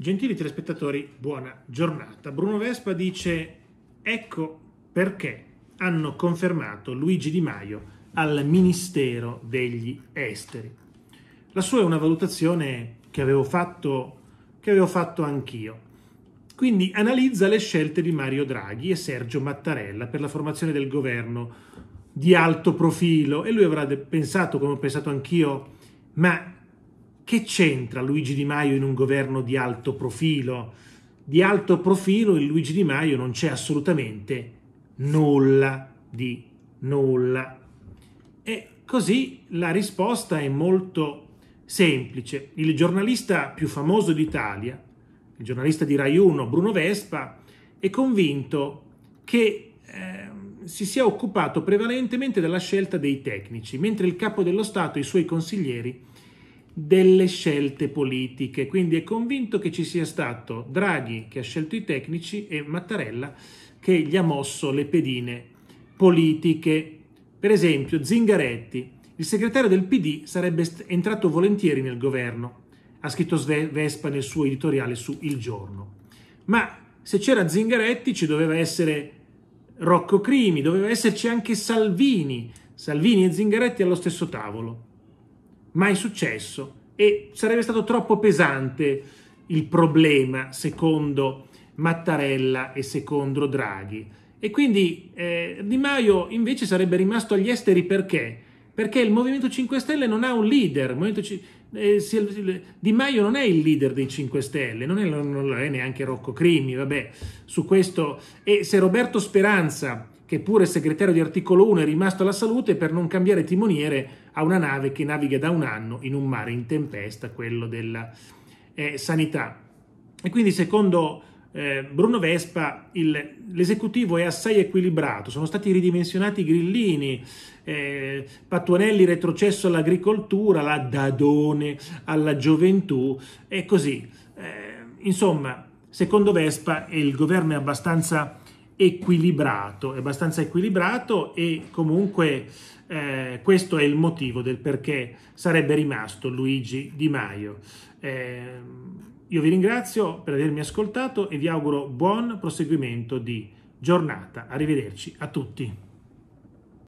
Gentili telespettatori, buona giornata. Bruno Vespa dice ecco perché hanno confermato Luigi Di Maio al Ministero degli Esteri. La sua è una valutazione che avevo fatto, che avevo fatto anch'io. Quindi analizza le scelte di Mario Draghi e Sergio Mattarella per la formazione del governo di alto profilo e lui avrà pensato, come ho pensato anch'io, ma che c'entra Luigi Di Maio in un governo di alto profilo? Di alto profilo in Luigi Di Maio non c'è assolutamente nulla di nulla. E così la risposta è molto semplice. Il giornalista più famoso d'Italia, il giornalista di Rai 1, Bruno Vespa, è convinto che eh, si sia occupato prevalentemente della scelta dei tecnici, mentre il capo dello Stato e i suoi consiglieri delle scelte politiche. Quindi è convinto che ci sia stato Draghi che ha scelto i tecnici e Mattarella che gli ha mosso le pedine politiche. Per esempio, Zingaretti, il segretario del PD, sarebbe entrato volentieri nel governo, ha scritto Vespa nel suo editoriale su Il Giorno. Ma se c'era Zingaretti ci doveva essere Rocco Crimi, doveva esserci anche Salvini, Salvini e Zingaretti allo stesso tavolo. Mai successo e sarebbe stato troppo pesante il problema secondo Mattarella e secondo Draghi. E quindi eh, Di Maio invece sarebbe rimasto agli esteri perché? Perché il Movimento 5 Stelle non ha un leader. C- eh, si, di Maio non è il leader dei 5 Stelle, non, è, non lo è neanche Rocco Crimi, vabbè, su questo. E se Roberto Speranza che pure segretario di articolo 1 è rimasto alla salute per non cambiare timoniere a una nave che naviga da un anno in un mare in tempesta, quello della eh, sanità. E quindi secondo eh, Bruno Vespa il, l'esecutivo è assai equilibrato, sono stati ridimensionati i grillini, eh, Pattuanelli retrocesso all'agricoltura, la Dadone alla gioventù e così. Eh, insomma, secondo Vespa il governo è abbastanza equilibrato, è abbastanza equilibrato e comunque eh, questo è il motivo del perché sarebbe rimasto Luigi Di Maio. Eh, io vi ringrazio per avermi ascoltato e vi auguro buon proseguimento di giornata. Arrivederci a tutti.